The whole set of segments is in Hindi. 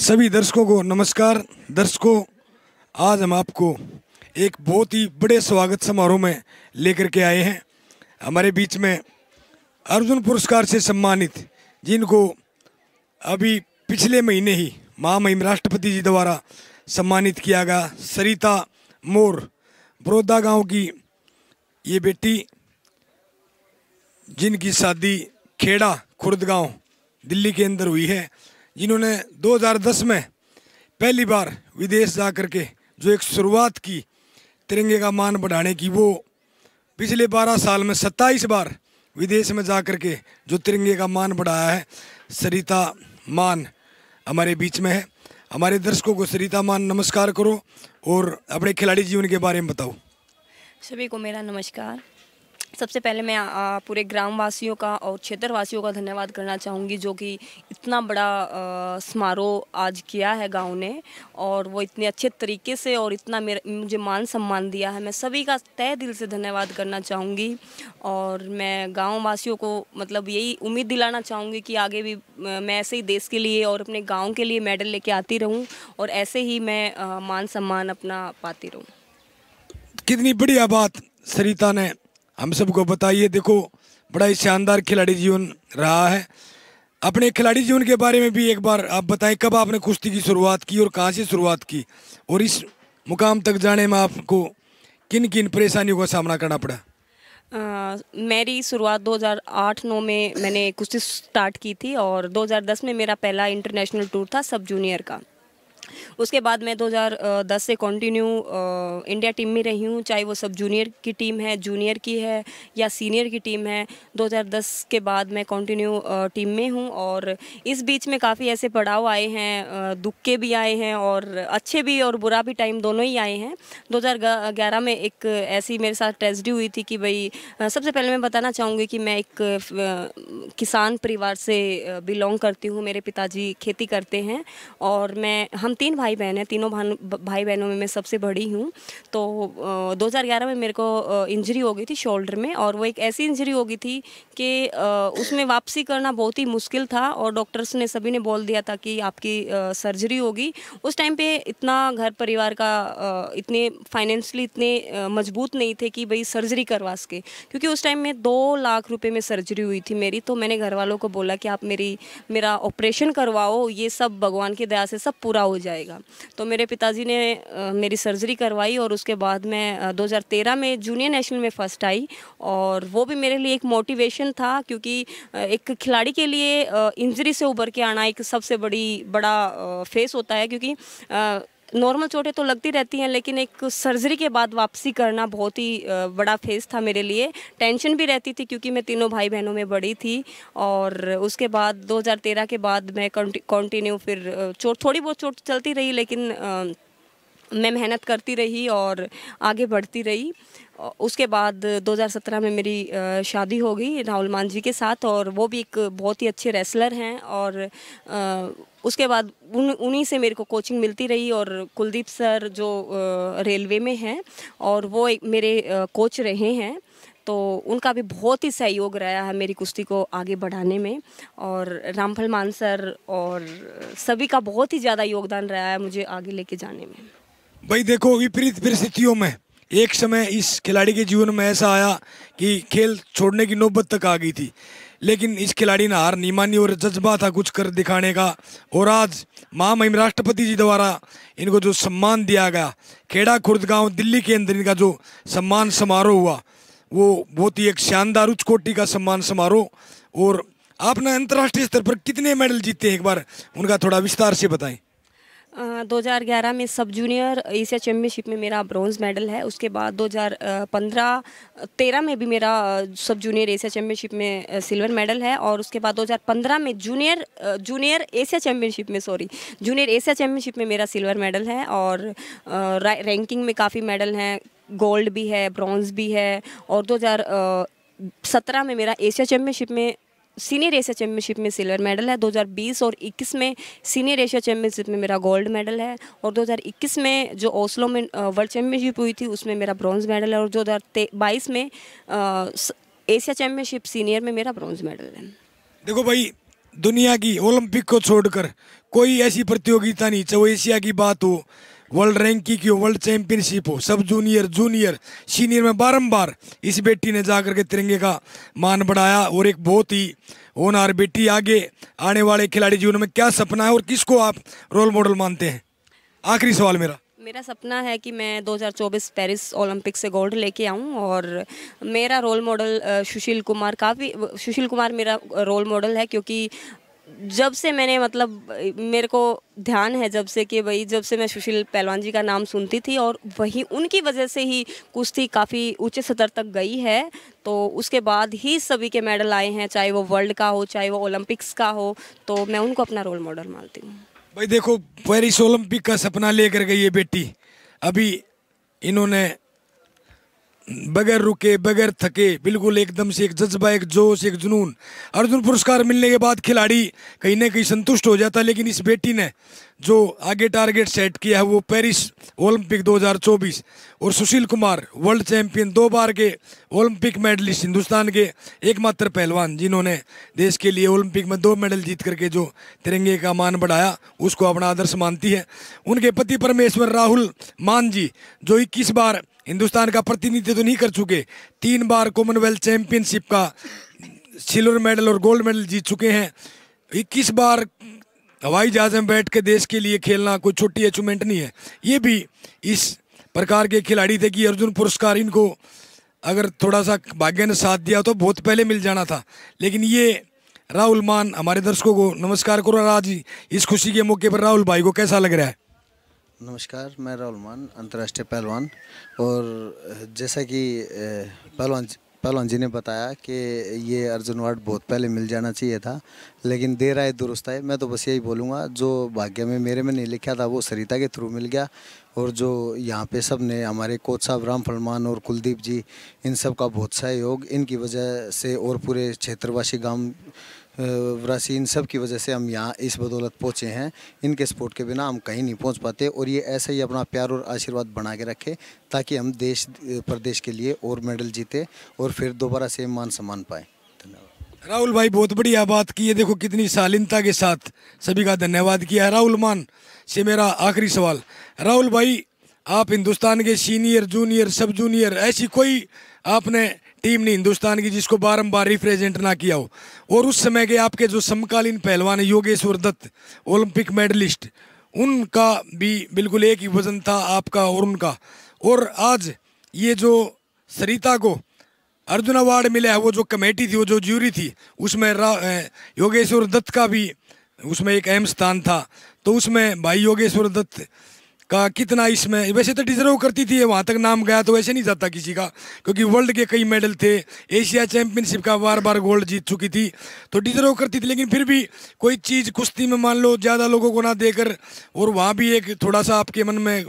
सभी दर्शकों को नमस्कार दर्शकों आज हम आपको एक बहुत ही बड़े स्वागत समारोह में लेकर के आए हैं हमारे बीच में अर्जुन पुरस्कार से सम्मानित जिनको अभी पिछले महीने ही महामहिम राष्ट्रपति जी द्वारा सम्मानित किया गया सरिता मोर बरोदा गांव की ये बेटी जिनकी शादी खेड़ा खुर्द गांव दिल्ली के अंदर हुई है जिन्होंने 2010 में पहली बार विदेश जा कर के जो एक शुरुआत की तिरंगे का मान बढ़ाने की वो पिछले 12 साल में 27 बार विदेश में जा कर के जो तिरंगे का मान बढ़ाया है सरिता मान हमारे बीच में है हमारे दर्शकों को सरिता मान नमस्कार करो और अपने खिलाड़ी जीवन के बारे में बताओ सभी को मेरा नमस्कार सबसे पहले मैं पूरे ग्रामवासियों का और क्षेत्रवासियों का धन्यवाद करना चाहूँगी जो कि इतना बड़ा समारोह आज किया है गांव ने और वो इतने अच्छे तरीके से और इतना मेरे मुझे मान सम्मान दिया है मैं सभी का तय दिल से धन्यवाद करना चाहूँगी और मैं गाँव वासियों को मतलब यही उम्मीद दिलाना चाहूँगी कि आगे भी मैं ऐसे ही देश के लिए और अपने गाँव के लिए मेडल लेके आती रहूँ और ऐसे ही मैं मान सम्मान अपना पाती रहूँ कितनी बढ़िया बात सरिता ने हम सबको बताइए देखो बड़ा ही शानदार खिलाड़ी जीवन रहा है अपने खिलाड़ी जीवन के बारे में भी एक बार आप बताएं कब आपने कुश्ती की शुरुआत की और कहाँ से शुरुआत की और इस मुकाम तक जाने में आपको किन किन परेशानियों का सामना करना पड़ा आ, मेरी शुरुआत 2008-9 में मैंने कुश्ती स्टार्ट की थी और 2010 में मेरा पहला इंटरनेशनल टूर था सब जूनियर का उसके बाद मैं 2010 से कंटिन्यू इंडिया टीम में रही हूँ चाहे वो सब जूनियर की टीम है जूनियर की है या सीनियर की टीम है 2010 के बाद मैं कंटिन्यू टीम में हूँ और इस बीच में काफ़ी ऐसे पड़ाव आए हैं दुख के भी आए हैं और अच्छे भी और बुरा भी टाइम दोनों ही आए हैं 2011 में एक ऐसी मेरे साथ ट्रेजडी हुई थी कि भाई सबसे पहले मैं बताना चाहूँगी कि मैं एक किसान परिवार से बिलोंग करती हूँ मेरे पिताजी खेती करते हैं और मैं हम तीन भाई बहन हैं तीनों भाई बहनों में मैं सबसे बड़ी हूँ तो दो में मेरे को इंजरी हो गई थी शोल्डर में और वो एक ऐसी इंजरी हो गई थी कि उसमें वापसी करना बहुत ही मुश्किल था और डॉक्टर्स ने सभी ने बोल दिया था कि आपकी सर्जरी होगी उस टाइम पे इतना घर परिवार का इतने फाइनेंशली इतने मजबूत नहीं थे कि भाई सर्जरी करवा सके क्योंकि उस टाइम में दो लाख रुपए में सर्जरी हुई थी मेरी तो मैंने घर वालों को बोला कि आप मेरी मेरा ऑपरेशन करवाओ ये सब भगवान की दया से सब पूरा हो जाएगा तो मेरे पिताजी ने मेरी सर्जरी करवाई और उसके बाद मैं 2013 में जूनियर नेशनल में फ़र्स्ट आई और वो भी मेरे लिए एक मोटिवेशन था क्योंकि एक खिलाड़ी के लिए इंजरी से उभर के आना एक सबसे बड़ी बड़ा फेस होता है क्योंकि नॉर्मल चोटें तो लगती रहती हैं लेकिन एक सर्जरी के बाद वापसी करना बहुत ही बड़ा फेज़ था मेरे लिए टेंशन भी रहती थी क्योंकि मैं तीनों भाई बहनों में बड़ी थी और उसके बाद 2013 के बाद मैं कंटिन्यू फिर चोट थोड़ी बहुत चोट चलती रही लेकिन मैं मेहनत करती रही और आगे बढ़ती रही उसके बाद 2017 में मेरी शादी हो गई राहुल मान जी के साथ और वो भी एक बहुत ही अच्छे रेसलर हैं और उसके बाद उन उन्हीं से मेरे को कोचिंग मिलती रही और कुलदीप सर जो रेलवे में हैं और वो एक मेरे कोच रहे हैं तो उनका भी बहुत ही सहयोग रहा है मेरी कुश्ती को आगे बढ़ाने में और रामफल मान सर और सभी का बहुत ही ज़्यादा योगदान रहा है मुझे आगे लेके जाने में भाई देखो विपरीत परिस्थितियों में एक समय इस खिलाड़ी के जीवन में ऐसा आया कि खेल छोड़ने की नौबत तक आ गई थी लेकिन इस खिलाड़ी ने हार नहीं मानी और जज्बा था कुछ कर दिखाने का और आज महामहिम राष्ट्रपति जी द्वारा इनको जो सम्मान दिया गया खेड़ा खुर्द गाँव दिल्ली के अंदर इनका जो सम्मान समारोह हुआ वो बहुत ही एक शानदार उच्च कोटि का सम्मान समारोह और आपने अंतर्राष्ट्रीय स्तर पर कितने मेडल जीते हैं एक बार उनका थोड़ा विस्तार से बताएं 2011 में सब जूनियर एशिया चैम्पियनशिप में मेरा ब्रॉन्ज मेडल है उसके बाद 2015 13 में भी मेरा सब जूनियर एशिया चैम्पियनशिप में सिल्वर मेडल है और उसके बाद 2015 में जूनियर जूनियर एशिया चैम्पियनशिप में सॉरी जूनियर एशिया चैम्पियनशिप में मेरा सिल्वर मेडल है और रैंकिंग में काफ़ी मेडल हैं गोल्ड भी है ब्रॉन्ज भी है और दो सत्रह में मेरा एशिया चैम्पियनशिप में सीनियर एशिया चैम्पियनशिप में सिल्वर मेडल है 2020 और 21 में सीनियर एशिया चैम्पियनशिप में मेरा गोल्ड मेडल है और 2021 में जो ओस्लो में वर्ल्ड चैम्पियनशिप हुई थी उसमें मेरा ब्रॉन्ज मेडल है और दो में एशिया चैम्पियनशिप सीनियर में मेरा ब्रॉन्ज मेडल है देखो भाई दुनिया की ओलंपिक को छोड़कर कोई ऐसी प्रतियोगिता नहीं चाहे एशिया की बात हो वर्ल्ड रैंकिंग की वर्ल्ड चैंपियनशिप हो सब जूनियर जूनियर सीनियर में बारंबार इस बेटी ने जाकर के तिरंगे का मान बढ़ाया और एक बहुत ही होनहार बेटी आगे आने वाले खिलाड़ी जीवन में क्या सपना है और किसको आप रोल मॉडल मानते हैं आखिरी सवाल मेरा मेरा सपना है कि मैं 2024 पेरिस ओलंपिक से गोल्ड लेके आऊं और मेरा रोल मॉडल सुशील कुमार काफ़ी सुशील कुमार मेरा रोल मॉडल है क्योंकि जब से मैंने मतलब मेरे को ध्यान है जब से कि भाई जब से मैं सुशील पहलवान जी का नाम सुनती थी और वही उनकी वजह से ही कुश्ती काफ़ी ऊंचे स्तर तक गई है तो उसके बाद ही सभी के मेडल आए हैं चाहे वो वर्ल्ड का हो चाहे वो ओलंपिक्स का हो तो मैं उनको अपना रोल मॉडल मानती हूँ भाई देखो पेरिस ओलंपिक का सपना लेकर गई ये बेटी अभी इन्होंने बगैर रुके बगैर थके बिल्कुल एकदम से एक जज्बा एक जोश एक जुनून अर्जुन पुरस्कार मिलने के बाद खिलाड़ी कहीं ना कहीं संतुष्ट हो जाता है लेकिन इस बेटी ने जो आगे टारगेट सेट किया है वो पेरिस ओलंपिक 2024 और सुशील कुमार वर्ल्ड चैंपियन दो बार के ओलंपिक मेडलिस्ट हिंदुस्तान के एकमात्र पहलवान जिन्होंने देश के लिए ओलंपिक में दो मेडल जीत करके जो तिरंगे का मान बढ़ाया उसको अपना आदर्श मानती है उनके पति परमेश्वर राहुल मान जी जो इक्कीस बार हिंदुस्तान का प्रतिनिधित्व तो नहीं कर चुके तीन बार कॉमनवेल्थ चैंपियनशिप का सिल्वर मेडल और गोल्ड मेडल जीत चुके हैं इक्कीस बार हवाई जहाज में बैठ के देश के लिए खेलना कोई छोटी अचीवमेंट नहीं है ये भी इस प्रकार के खिलाड़ी थे कि अर्जुन पुरस्कार इनको अगर थोड़ा सा भाग्य ने साथ दिया तो बहुत पहले मिल जाना था लेकिन ये राहुल मान हमारे दर्शकों को नमस्कार करो राज इस खुशी के मौके पर राहुल भाई को कैसा लग रहा है नमस्कार मैं राहुल मान अंतर्राष्ट्रीय पहलवान और जैसा कि पहलवान पहलवान जी ने बताया कि ये अर्जुन अवार्ड बहुत पहले मिल जाना चाहिए था लेकिन देर आए दुरुस्त आए मैं तो बस यही बोलूँगा जो भाग्य में मेरे में नहीं लिखा था वो सरिता के थ्रू मिल गया और जो यहाँ पे सब ने हमारे कोच साहब राम फलमान और कुलदीप जी इन सब का बहुत सहयोग इनकी वजह से और पूरे क्षेत्रवासी गांव वरासी इन सब की वजह से हम यहाँ इस बदौलत पहुँचे हैं इनके सपोर्ट के बिना हम कहीं नहीं पहुँच पाते और ये ऐसा ही अपना प्यार और आशीर्वाद बना के रखें ताकि हम देश प्रदेश के लिए और मेडल जीते और फिर दोबारा से मान सम्मान पाएँ धन्यवाद राहुल भाई बहुत बढ़िया बात की है देखो कितनी शालीनता के साथ सभी का धन्यवाद किया राहुल मान से मेरा आखिरी सवाल राहुल भाई आप हिंदुस्तान के सीनियर जूनियर सब जूनियर ऐसी कोई आपने टीम ने हिंदुस्तान की जिसको बारंबार रिप्रेजेंट ना किया हो और उस समय के आपके जो समकालीन पहलवान योगेश्वर दत्त ओलंपिक मेडलिस्ट उनका भी बिल्कुल एक ही वजन था आपका और उनका और आज ये जो सरिता को अर्जुन अवार्ड मिला है वो जो कमेटी थी वो जो ज्यूरी थी उसमें योगेश्वर दत्त का भी उसमें एक अहम स्थान था तो उसमें भाई योगेश्वर दत्त का कितना इसमें वैसे तो डिजर्व करती थी वहाँ तक नाम गया तो वैसे नहीं जाता किसी का क्योंकि वर्ल्ड के कई मेडल थे एशिया चैंपियनशिप का बार बार गोल्ड जीत चुकी थी तो डिजर्व करती थी लेकिन फिर भी कोई चीज़ कुश्ती में मान लो ज़्यादा लोगों को ना देकर और वहाँ भी एक थोड़ा सा आपके मन में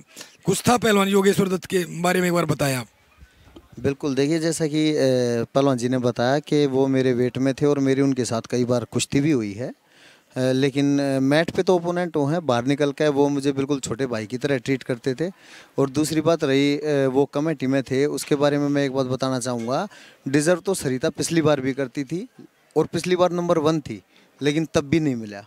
कुछ था पहलवान योगेश्वर दत्त के बारे में एक बार बताया बिल्कुल देखिए जैसा कि पहलवान जी ने बताया कि वो मेरे वेट में थे और मेरी उनके साथ कई बार कुश्ती भी हुई है लेकिन मैट पे तो ओपोनेंट वो हैं बाहर निकल के वो मुझे बिल्कुल छोटे भाई की तरह ट्रीट करते थे और दूसरी बात रही वो कमेटी में थे उसके बारे में मैं एक बात बताना चाहूँगा डिज़र्व तो सरिता पिछली बार भी करती थी और पिछली बार नंबर वन थी लेकिन तब भी नहीं मिला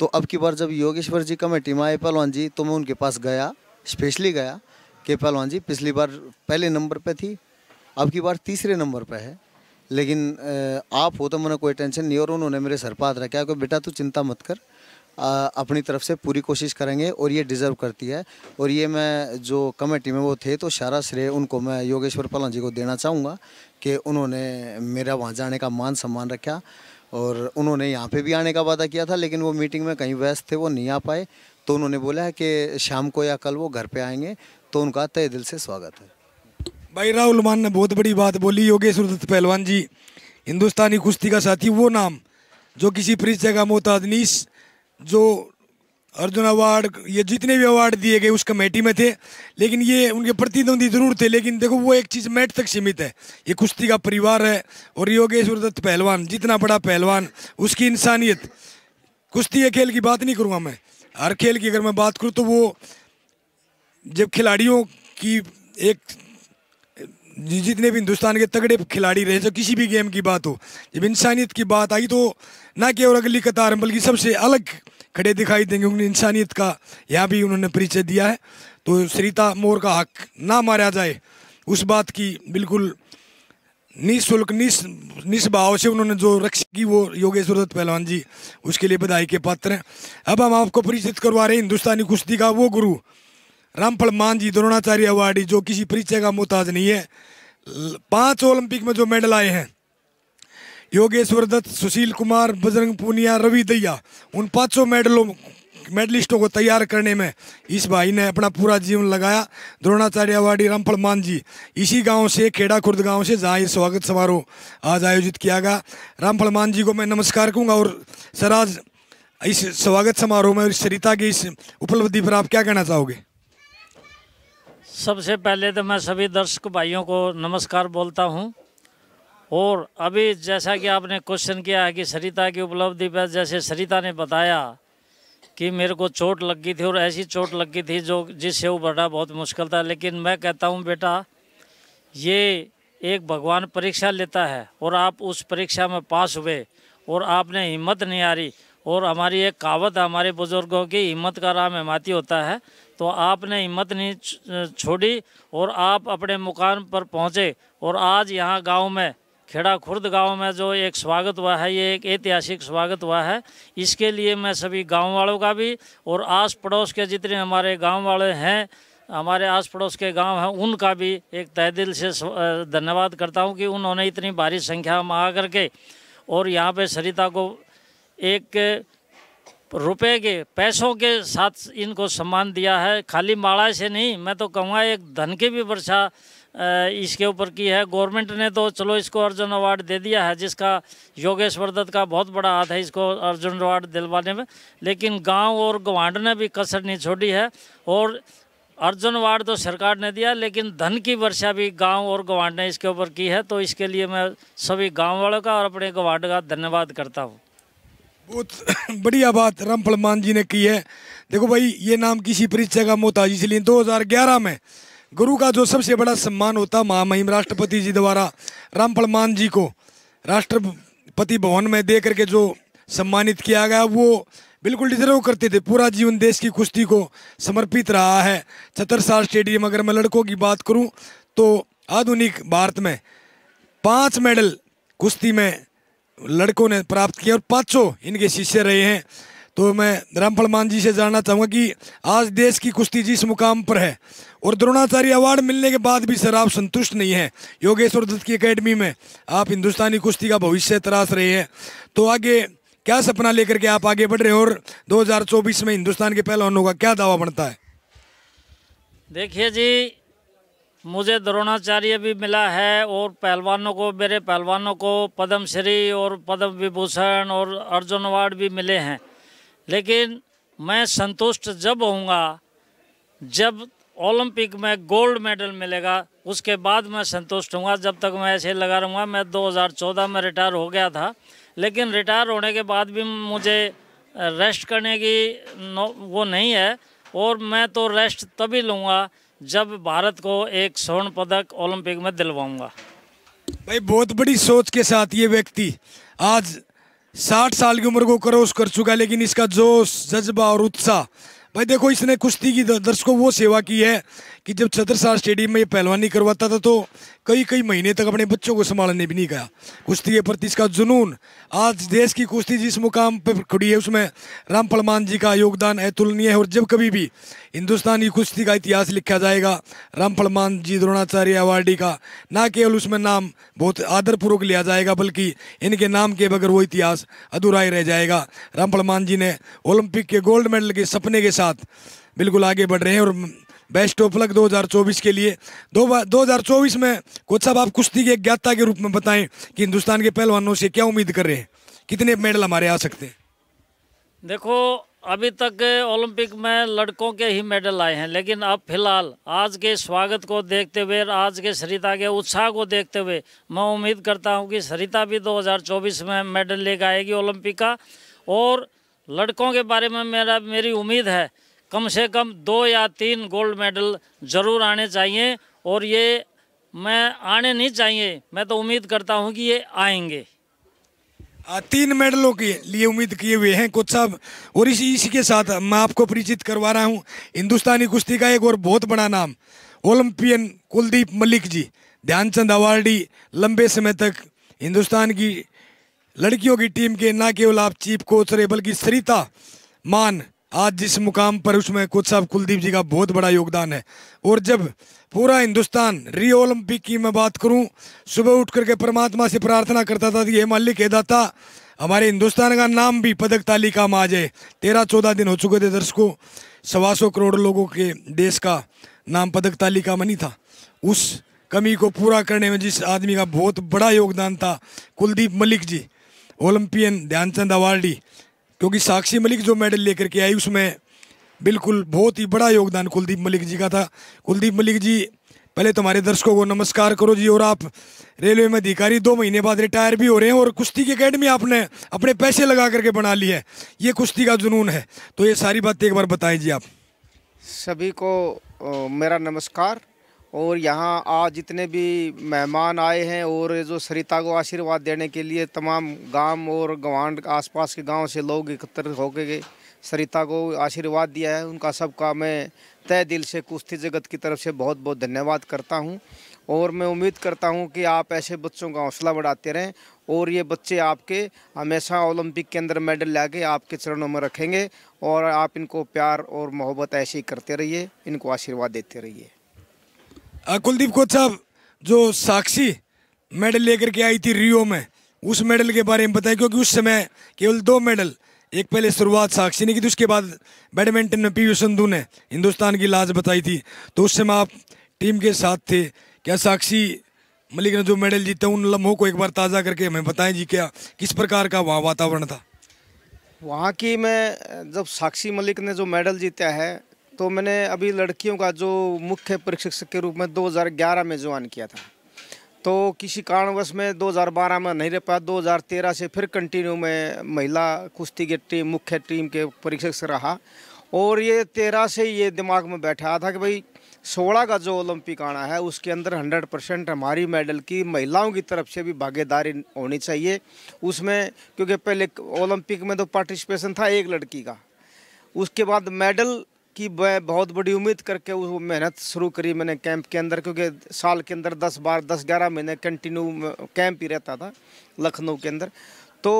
तो अब की बार जब योगेश्वर जी कमेटी में आए पहलवान जी तो मैं उनके पास गया स्पेशली गया कि पहलवान जी पिछली बार पहले नंबर पर थी अब की बार तीसरे नंबर पर है लेकिन आप हो तो मैंने कोई टेंशन नहीं और उन्होंने मेरे सर पर हाथ रखा कि बेटा तू चिंता मत कर आ, अपनी तरफ से पूरी कोशिश करेंगे और ये डिज़र्व करती है और ये मैं जो कमेटी में वो थे तो सारा श्रेय उनको मैं योगेश्वर पलान जी को देना चाहूँगा कि उन्होंने मेरा वहाँ जाने का मान सम्मान रखा और उन्होंने यहाँ पे भी आने का वादा किया था लेकिन वो मीटिंग में कहीं व्यस्त थे वो नहीं आ पाए तो उन्होंने बोला है कि शाम को या कल वो घर पर आएंगे तो उनका तय दिल से स्वागत है भाई राहुल मान ने बहुत बड़ी बात बोली योगेश्वर दत्त पहलवान जी हिंदुस्तानी कुश्ती का साथी वो नाम जो किसी परिचय का मोहताज नीस जो अर्जुन अवार्ड ये जितने भी अवार्ड दिए गए उस कमेटी में थे लेकिन ये उनके प्रतिद्वंदी जरूर थे लेकिन देखो वो एक चीज़ मैट तक सीमित है ये कुश्ती का परिवार है और योगेश्वर दत्त पहलवान जितना बड़ा पहलवान उसकी इंसानियत कुश्ती के खेल की बात नहीं करूँगा मैं हर खेल की अगर मैं बात करूँ तो वो जब खिलाड़ियों की एक जितने भी हिंदुस्तान के तगड़े खिलाड़ी रहे जो किसी भी गेम की बात हो जब इंसानियत की बात आई तो ना केवल अगली कतार में बल्कि सबसे अलग खड़े दिखाई देंगे उन्होंने इंसानियत का यहाँ भी उन्होंने परिचय दिया है तो सरिता मोर का हक ना मारा जाए उस बात की बिल्कुल निःशुल्क निस निस्भाव से उन्होंने जो रक्षा की वो योगेश्वर दत्त पहलवान जी उसके लिए बधाई के पात्र हैं अब हम आपको परिचित करवा रहे हैं हिंदुस्तानी कुश्ती का वो गुरु रामफल मान जी द्रोणाचार्य अवार्डी जो किसी परिचय का मोहताज नहीं है पांच ओलंपिक में जो मेडल आए हैं योगेश्वर दत्त सुशील कुमार बजरंग पूनिया रवि दैया उन पांचों मेडलों मेडलिस्टों को तैयार करने में इस भाई ने अपना पूरा जीवन लगाया द्रोणाचार्य अवार्डी रामफल मान जी इसी गांव से खेड़ा खुर्द गांव से जहाँ स्वागत समारोह आज आयोजित किया गया रामफल मान जी को मैं नमस्कार कहूँगा और सर आज इस स्वागत समारोह में सरिता की इस उपलब्धि पर आप क्या कहना चाहोगे सबसे पहले तो मैं सभी दर्शक भाइयों को नमस्कार बोलता हूं और अभी जैसा कि आपने क्वेश्चन किया है कि सरिता की उपलब्धि पर जैसे सरिता ने बताया कि मेरे को चोट लगी थी और ऐसी चोट लगी थी जो जिससे उबरना बहुत मुश्किल था लेकिन मैं कहता हूँ बेटा ये एक भगवान परीक्षा लेता है और आप उस परीक्षा में पास हुए और आपने हिम्मत नहीं हारी और हमारी एक कहावत हमारे बुज़ुर्गों की हिम्मत का राम हिमाती होता है तो आपने हिम्मत नहीं छोड़ी और आप अपने मुकाम पर पहुँचे और आज यहाँ गाँव में खेड़ा खुर्द गांव में जो एक स्वागत हुआ है ये एक ऐतिहासिक स्वागत हुआ है इसके लिए मैं सभी गांव वालों का भी और आस पड़ोस के जितने हमारे गांव वाले हैं हमारे आस पड़ोस के गांव हैं उनका भी एक तय दिल से धन्यवाद करता हूं कि उन्होंने इतनी भारी संख्या में आ करके और यहाँ पे सरिता को एक रुपए के पैसों के साथ इनको सम्मान दिया है खाली माड़ा से नहीं मैं तो कहूँगा एक धन की भी वर्षा इसके ऊपर की है गवर्नमेंट ने तो चलो इसको अर्जुन अवार्ड दे दिया है जिसका योगेश्वर दत्त का बहुत बड़ा हाथ है इसको अर्जुन अवार्ड दिलवाने में लेकिन गांव और गवांड ने भी कसर नहीं छोड़ी है और अर्जुन अवार्ड तो सरकार ने दिया लेकिन धन की वर्षा भी गांव और गवांड ने इसके ऊपर की है तो इसके लिए मैं सभी गाँव वालों का और अपने गवांड का धन्यवाद करता हूँ बहुत बढ़िया बात राम फलमान जी ने की है देखो भाई ये नाम किसी परिचय का मोहताज इसलिए 2011 में गुरु का जो सबसे बड़ा सम्मान होता महामहिम राष्ट्रपति जी द्वारा राम फलमान जी को राष्ट्रपति भवन में दे करके जो सम्मानित किया गया वो बिल्कुल डिजर्व करते थे पूरा जीवन देश की कुश्ती को समर्पित रहा है साल स्टेडियम अगर मैं लड़कों की बात करूँ तो आधुनिक भारत में पाँच मेडल कुश्ती में लड़कों ने प्राप्त किया और पाँचों इनके शिष्य रहे हैं तो मैं रामफल मान जी से जानना चाहूँगा कि आज देश की कुश्ती जिस मुकाम पर है और द्रोणाचार्य अवार्ड मिलने के बाद भी सर आप संतुष्ट नहीं हैं योगेश्वर दत्त की अकेडमी में आप हिंदुस्तानी कुश्ती का भविष्य तराश रहे हैं तो आगे क्या सपना लेकर के आप आगे बढ़ रहे हो और दो में हिंदुस्तान के पहलवानों का क्या दावा बनता है देखिए जी मुझे द्रोणाचार्य भी मिला है और पहलवानों को मेरे पहलवानों को पद्मश्री और पद्म विभूषण और अर्जुन अवार्ड भी मिले हैं लेकिन मैं संतुष्ट जब होऊंगा जब ओलंपिक में गोल्ड मेडल मिलेगा उसके बाद मैं संतुष्ट हूँ जब तक मैं ऐसे लगा रहूँगा मैं 2014 में रिटायर हो गया था लेकिन रिटायर होने के बाद भी मुझे रेस्ट करने की वो नहीं है और मैं तो रेस्ट तभी लूँगा जब भारत को एक स्वर्ण पदक ओलंपिक में दिलवाऊंगा भाई बहुत बड़ी सोच के साथ ये व्यक्ति आज साठ साल की उम्र को क्रॉस कर चुका है लेकिन इसका जोश जज्बा और उत्साह भाई देखो इसने कुश्ती की दर्शकों वो सेवा की है कि जब छतरसार स्टेडियम में ये पहलवानी करवाता था तो कई कई महीने तक अपने बच्चों को संभालने भी नहीं गया कुश्ती के प्रति इसका जुनून आज देश की कुश्ती जिस मुकाम पर खड़ी है उसमें राम पलमान जी का योगदान अतुलनीय है और जब कभी भी हिंदुस्तान की कुश्ती का इतिहास लिखा जाएगा राम पलमान जी द्रोणाचार्य अवार्डी का ना केवल उसमें नाम बहुत आदरपूर्वक लिया जाएगा बल्कि इनके नाम के बगैर वो इतिहास अधूरा ही रह जाएगा राम पलमान जी ने ओलंपिक के गोल्ड मेडल के सपने के साथ बिल्कुल आगे बढ़ रहे हैं और बेस्ट ऑफ लक 2024 के लिए दो चौबीस में कोच साहब आप कुश्ती के ज्ञाता के रूप में बताएं कि हिंदुस्तान के पहलवानों से क्या उम्मीद कर रहे हैं कितने मेडल हमारे आ सकते हैं देखो अभी तक ओलंपिक में लड़कों के ही मेडल आए हैं लेकिन अब फिलहाल आज के स्वागत को देखते हुए आज के सरिता के उत्साह को देखते हुए मैं उम्मीद करता हूं कि सरिता भी 2024 में मेडल लेकर आएगी ओलंपिक का और लड़कों के बारे में मेरा मेरी उम्मीद है कम से कम दो या तीन गोल्ड मेडल ज़रूर आने चाहिए और ये मैं आने नहीं चाहिए मैं तो उम्मीद करता हूँ कि ये आएंगे तीन मेडलों के लिए उम्मीद किए हुए हैं कुछ साहब और इसी इसी के साथ मैं आपको परिचित करवा रहा हूँ हिंदुस्तानी कुश्ती का एक और बहुत बड़ा नाम ओलंपियन कुलदीप मलिक जी ध्यानचंद अवार्डी लंबे समय तक हिंदुस्तान की लड़कियों की टीम के ना केवल आप चीफ कोच रहे बल्कि सरिता मान आज जिस मुकाम पर उसमें कोच साहब कुलदीप जी का बहुत बड़ा योगदान है और जब पूरा हिंदुस्तान रियो ओलंपिक की मैं बात करूं सुबह उठ करके परमात्मा से प्रार्थना करता था कि हे मालिक हे दाता हमारे हिंदुस्तान का नाम भी पदक तालिका में आ जाए तेरह चौदह दिन हो चुके थे दर्शकों सवा सौ करोड़ लोगों के देश का नाम पदक तालिका में नहीं था उस कमी को पूरा करने में जिस आदमी का बहुत बड़ा योगदान था कुलदीप मलिक जी ओलंपियन ध्यानचंद अवार्डी क्योंकि साक्षी मलिक जो मेडल लेकर के आई उसमें बिल्कुल बहुत ही बड़ा योगदान कुलदीप मलिक जी का था कुलदीप मलिक जी पहले तुम्हारे दर्शकों को नमस्कार करो जी और आप रेलवे में अधिकारी दो महीने बाद रिटायर भी हो रहे हैं और कुश्ती की अकेडमी आपने अपने पैसे लगा करके बना ली है ये कुश्ती का जुनून है तो ये सारी बातें एक बार बताएं जी आप सभी को मेरा नमस्कार और यहाँ आज जितने भी मेहमान आए हैं और जो सरिता को आशीर्वाद देने के लिए तमाम गांव और गवांड आसपास के गांव से लोग एकत्र होकर सरिता को आशीर्वाद दिया है उनका सबका मैं तय दिल से कुश्ती जगत की तरफ से बहुत बहुत धन्यवाद करता हूँ और मैं उम्मीद करता हूँ कि आप ऐसे बच्चों का हौसला बढ़ाते रहें और ये बच्चे आपके हमेशा ओलंपिक के अंदर मेडल ला के आपके चरणों में रखेंगे और आप इनको प्यार और मोहब्बत ऐसे ही करते रहिए इनको आशीर्वाद देते रहिए कुलदीप कोच साहब जो साक्षी मेडल लेकर के आई थी रियो में उस मेडल के बारे में बताएं क्योंकि उस समय केवल दो मेडल एक पहले शुरुआत साक्षी ने की थी उसके बाद बैडमिंटन में पीवी संधु ने हिंदुस्तान की लाज बताई थी तो उस समय आप टीम के साथ थे क्या साक्षी मलिक ने जो मेडल जीते उन लम्हों को एक बार ताज़ा करके हमें बताएं जी क्या किस प्रकार का वहाँ वातावरण था वहाँ की मैं जब साक्षी मलिक ने जो मेडल जीता है तो मैंने अभी लड़कियों का जो मुख्य प्रशिक्षक के रूप में 2011 में ज्वाइन किया था तो किसी कारणवश में 2012 में नहीं रह पाया 2013 से फिर कंटिन्यू में महिला कुश्ती के टीम मुख्य टीम के परीक्षक से रहा और ये तेरह से ये दिमाग में बैठा था कि भाई सोलह का जो ओलंपिक आना है उसके अंदर हंड्रेड परसेंट हमारी मेडल की महिलाओं की तरफ से भी भागीदारी होनी चाहिए उसमें क्योंकि पहले ओलंपिक में तो पार्टिसिपेशन था एक लड़की का उसके बाद मेडल कि मैं बहुत बड़ी उम्मीद करके वो मेहनत शुरू करी मैंने कैंप के अंदर क्योंकि साल के अंदर दस बार दस ग्यारह महीने कंटिन्यू कैंप ही रहता था लखनऊ के अंदर तो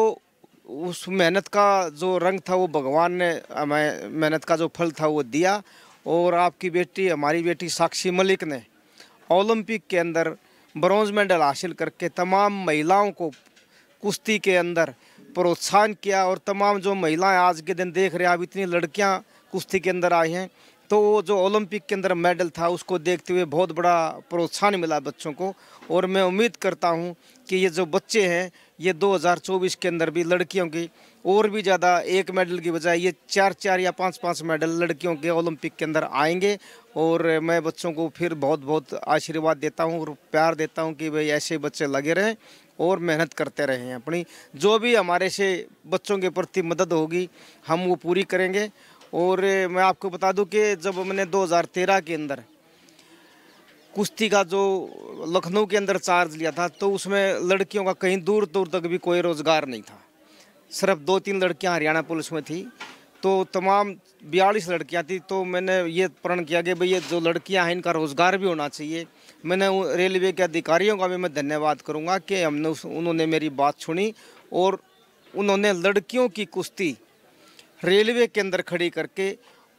उस मेहनत का जो रंग था वो भगवान ने हमें मेहनत का जो फल था वो दिया और आपकी बेटी हमारी बेटी साक्षी मलिक ने ओलंपिक के अंदर ब्रॉन्ज मेडल हासिल करके तमाम महिलाओं को कुश्ती के अंदर प्रोत्साहन किया और तमाम जो महिलाएं आज के दिन देख रहे हैं अब इतनी लड़कियां कुश्ती के अंदर आए हैं तो वो जो ओलंपिक के अंदर मेडल था उसको देखते हुए बहुत बड़ा प्रोत्साहन मिला बच्चों को और मैं उम्मीद करता हूं कि ये जो बच्चे हैं ये 2024 के अंदर भी लड़कियों की और भी ज़्यादा एक मेडल की बजाय ये चार चार या पाँच पाँच मेडल लड़कियों के ओलंपिक के अंदर आएंगे और मैं बच्चों को फिर बहुत बहुत आशीर्वाद देता हूँ और प्यार देता हूँ कि भाई ऐसे बच्चे लगे रहें और मेहनत करते रहें अपनी जो भी हमारे से बच्चों के प्रति मदद होगी हम वो पूरी करेंगे और मैं आपको बता दूं कि जब मैंने 2013 के अंदर कुश्ती का जो लखनऊ के अंदर चार्ज लिया था तो उसमें लड़कियों का कहीं दूर दूर तक भी कोई रोज़गार नहीं था सिर्फ दो तीन लड़कियां हरियाणा पुलिस में थी तो तमाम बयालीस लड़कियां थी तो मैंने ये प्रण किया कि भाई ये जो लड़कियां हैं इनका रोज़गार भी होना चाहिए मैंने रेलवे के अधिकारियों का भी मैं धन्यवाद करूँगा कि हमने उन्होंने मेरी बात सुनी और उन्होंने लड़कियों की कुश्ती रेलवे के अंदर खड़ी करके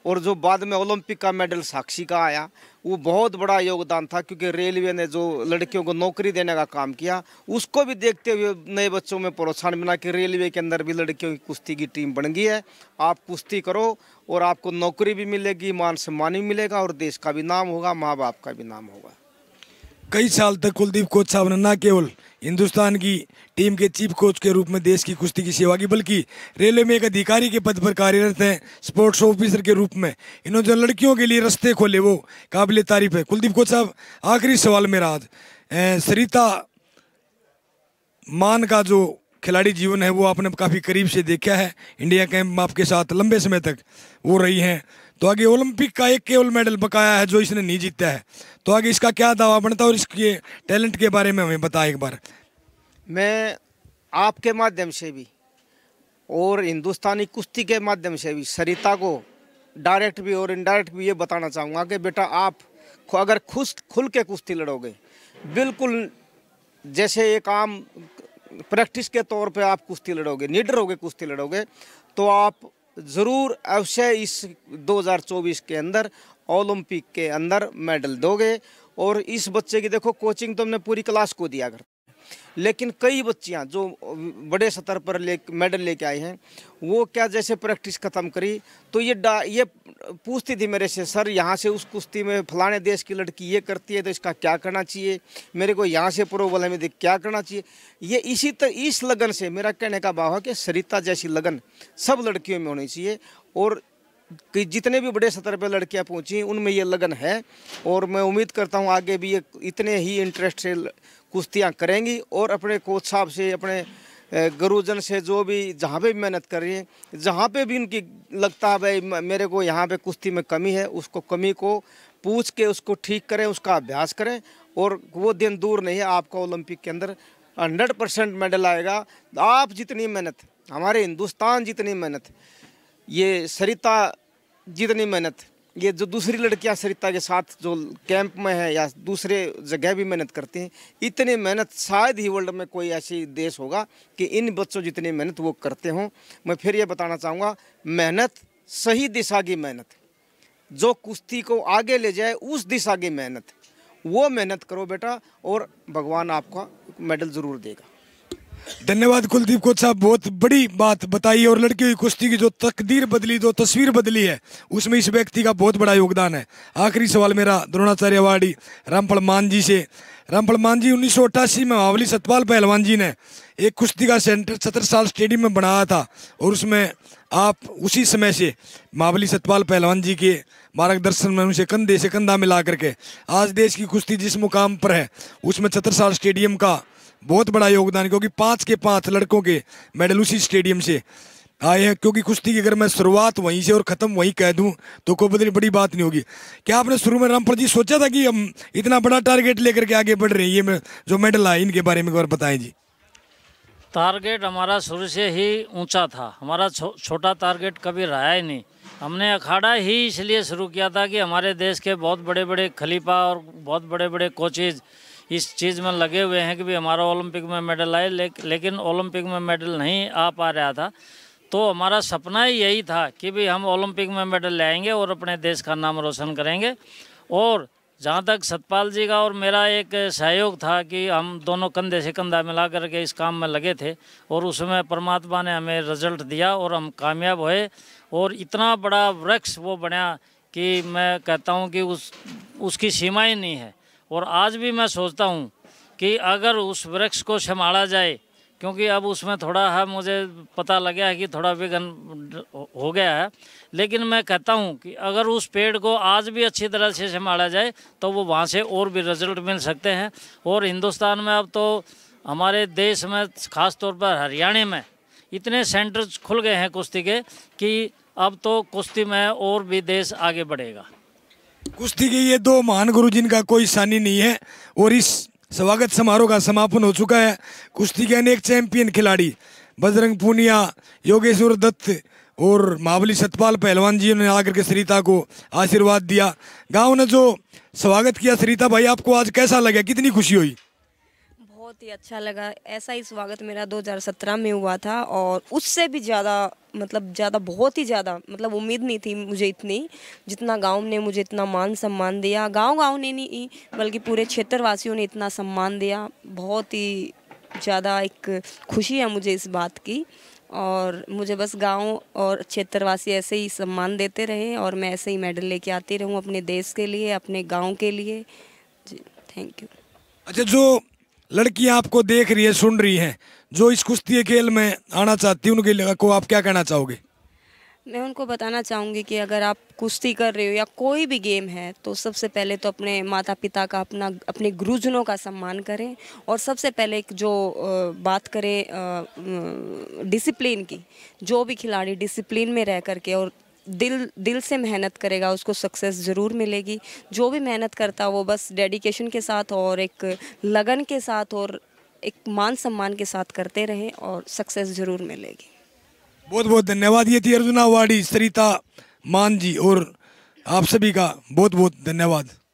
और जो बाद में ओलंपिक का मेडल साक्षी का आया वो बहुत बड़ा योगदान था क्योंकि रेलवे ने जो लड़कियों को नौकरी देने का काम किया उसको भी देखते हुए नए बच्चों में प्रोत्साहन मिला कि रेलवे के अंदर भी लड़कियों की कुश्ती की टीम बन गई है आप कुश्ती करो और आपको नौकरी भी मिलेगी मान सम्मान भी मिलेगा और देश का भी नाम होगा माँ बाप का भी नाम होगा कई साल तक कुलदीप कोच साहब ने न केवल हिंदुस्तान की टीम के चीफ कोच के रूप में देश की कुश्ती की सेवा की बल्कि रेलवे में एक अधिकारी के पद पर कार्यरत हैं स्पोर्ट्स ऑफिसर के रूप में इन्होंने जो लड़कियों के लिए रस्ते खोले वो काबिल तारीफ है कुलदीप कोच साहब आखिरी सवाल मेरा आज सरिता मान का जो खिलाड़ी जीवन है वो आपने काफ़ी करीब से देखा है इंडिया कैंप में आपके साथ लंबे समय तक वो रही हैं तो आगे ओलंपिक का एक केवल मेडल बकाया है जो इसने नहीं जीता है तो आगे इसका क्या दावा बनता है और इसके टैलेंट के बारे में हमें बताया एक बार मैं आपके माध्यम से भी और हिंदुस्तानी कुश्ती के माध्यम से भी सरिता को डायरेक्ट भी और इनडायरेक्ट भी ये बताना चाहूँगा कि बेटा आप अगर खुश खुल के कुश्ती लड़ोगे बिल्कुल जैसे एक आम प्रैक्टिस के तौर पे आप कुश्ती लड़ोगे निडर होगे कुश्ती लड़ोगे तो आप ज़रूर अवश्य इस 2024 के अंदर ओलंपिक के अंदर मेडल दोगे और इस बच्चे की देखो कोचिंग तो हमने पूरी क्लास को दिया कर लेकिन कई बच्चियां जो बड़े स्तर पर ले मेडल लेके आई हैं वो क्या जैसे प्रैक्टिस ख़त्म करी तो ये डा ये पूछती थी मेरे से सर यहाँ से उस कुश्ती में फलाने देश की लड़की ये करती है तो इसका क्या करना चाहिए मेरे को यहाँ से प्रोबल है मेरे क्या करना चाहिए ये इसी तरह इस लगन से मेरा कहने का भाव है कि सरिता जैसी लगन सब लड़कियों में होनी चाहिए और कि जितने भी बड़े स्तर पर लड़कियां पहुंची उनमें ये लगन है और मैं उम्मीद करता हूं आगे भी ये इतने ही इंटरेस्ट से कुश्तियाँ करेंगी और अपने कोच साहब से अपने गुरुजन से जो भी जहाँ पे भी मेहनत कर रही है जहाँ पे भी उनकी लगता है भाई मेरे को यहाँ पे कुश्ती में कमी है उसको कमी को पूछ के उसको ठीक करें उसका अभ्यास करें और वो दिन दूर नहीं है आपका ओलंपिक के अंदर हंड्रेड परसेंट मेडल आएगा आप जितनी मेहनत हमारे हिंदुस्तान जितनी मेहनत ये सरिता जितनी मेहनत ये जो दूसरी लड़कियां सरिता के साथ जो कैंप में है या दूसरे जगह भी मेहनत करती हैं इतनी मेहनत शायद ही वर्ल्ड में कोई ऐसी देश होगा कि इन बच्चों जितनी मेहनत वो करते हों मैं फिर ये बताना चाहूँगा मेहनत सही दिशा की मेहनत जो कुश्ती को आगे ले जाए उस दिशा की मेहनत वो मेहनत करो बेटा और भगवान आपका मेडल ज़रूर देगा धन्यवाद कुलदीप कोच साहब बहुत बड़ी बात बताई और लड़की हुई कुश्ती की जो तकदीर बदली जो तस्वीर बदली है उसमें इस व्यक्ति का बहुत बड़ा योगदान है आखिरी सवाल मेरा द्रोणाचार्य अवार्डी रामफल मान जी से रामफल मान जी उन्नीस में मावली सतपाल पहलवान जी ने एक कुश्ती का सेंटर सत्रह साल स्टेडियम में बनाया था और उसमें आप उसी समय से मावली सतपाल पहलवान जी के मार्गदर्शन में उसे कंधे से कंधा मिला करके आज देश की कुश्ती जिस मुकाम पर है उसमें छत्तर साल स्टेडियम का बहुत बड़ा योगदान क्योंकि पाँच के पाँच लड़कों के मेडल उसी स्टेडियम से आए हैं क्योंकि कुश्ती की अगर मैं शुरुआत वहीं से और ख़त्म वहीं कह दूं तो कोई बदली बड़ी बात नहीं होगी क्या आपने शुरू में रामपुर जी सोचा था कि हम इतना बड़ा टारगेट लेकर के आगे बढ़ रहे हैं ये में, जो मेडल आए इनके बारे में एक बार बताएं जी टारगेट हमारा शुरू से ही ऊंचा था हमारा छो, छोटा टारगेट कभी रहा ही नहीं हमने अखाड़ा ही इसलिए शुरू किया था कि हमारे देश के बहुत बड़े बड़े खलीफा और बहुत बड़े बड़े कोचेज़ इस चीज़ में लगे हुए हैं कि भी हमारा ओलंपिक में मेडल आए ले, लेकिन ओलंपिक में मेडल नहीं आ पा रहा था तो हमारा सपना ही यही था कि भी हम ओलंपिक में मेडल लाएंगे और अपने देश का नाम रोशन करेंगे और जहाँ तक सतपाल जी का और मेरा एक सहयोग था कि हम दोनों कंधे से कंधा मिला करके इस काम में लगे थे और उसमें परमात्मा ने हमें रिजल्ट दिया और हम कामयाब हुए और इतना बड़ा वृक्ष वो बना कि मैं कहता हूँ कि उस उसकी सीमा ही नहीं है और आज भी मैं सोचता हूँ कि अगर उस वृक्ष को संभाला जाए क्योंकि अब उसमें थोड़ा है हाँ मुझे पता लग गया है कि थोड़ा विघन हो गया है लेकिन मैं कहता हूँ कि अगर उस पेड़ को आज भी अच्छी तरह से संभाला जाए तो वो वहाँ से और भी रिजल्ट मिल सकते हैं और हिंदुस्तान में अब तो हमारे देश में ख़ास तौर पर हरियाणा में इतने सेंटर्स खुल गए हैं कुश्ती के कि अब तो कुश्ती में और भी देश आगे बढ़ेगा कुश्ती के ये दो महान गुरु जिनका कोई सानी नहीं है और इस स्वागत समारोह का समापन हो चुका है कुश्ती के अनेक चैंपियन खिलाड़ी बजरंग पूनिया योगेश्वर दत्त और महाबली सतपाल पहलवान जी ने आकर के सरिता को आशीर्वाद दिया गांव ने जो स्वागत किया सरिता भाई आपको आज कैसा लगा कितनी खुशी हुई बहुत ही अच्छा लगा ऐसा ही स्वागत मेरा 2017 में हुआ था और उससे भी ज़्यादा मतलब ज़्यादा बहुत ही ज़्यादा मतलब उम्मीद नहीं थी मुझे इतनी जितना गांव ने मुझे इतना मान सम्मान दिया गांव गांव ने नहीं बल्कि पूरे क्षेत्रवासियों ने इतना सम्मान दिया बहुत ही ज़्यादा एक खुशी है मुझे इस बात की और मुझे बस गांव और क्षेत्रवासी ऐसे ही सम्मान देते रहे और मैं ऐसे ही मेडल लेके आती रहूँ अपने देश के लिए अपने गाँव के लिए जी थैंक यू अच्छा जो लड़कियां आपको देख रही है सुन रही हैं जो इस कुश्ती खेल में आना चाहती हैं उनके को आप क्या कहना चाहोगे मैं उनको बताना चाहूँगी कि अगर आप कुश्ती कर रहे हो या कोई भी गेम है तो सबसे पहले तो अपने माता पिता का अपना अपने गुरुजनों का सम्मान करें और सबसे पहले जो बात करें डिसिप्लिन की जो भी खिलाड़ी डिसिप्लिन में रह करके और दिल दिल से मेहनत करेगा उसको सक्सेस ज़रूर मिलेगी जो भी मेहनत करता है वो बस डेडिकेशन के साथ और एक लगन के साथ और एक मान सम्मान के साथ करते रहें और सक्सेस ज़रूर मिलेगी बहुत बहुत धन्यवाद ये थी अर्जुना वाड़ी सरिता मान जी और आप सभी का बहुत बहुत धन्यवाद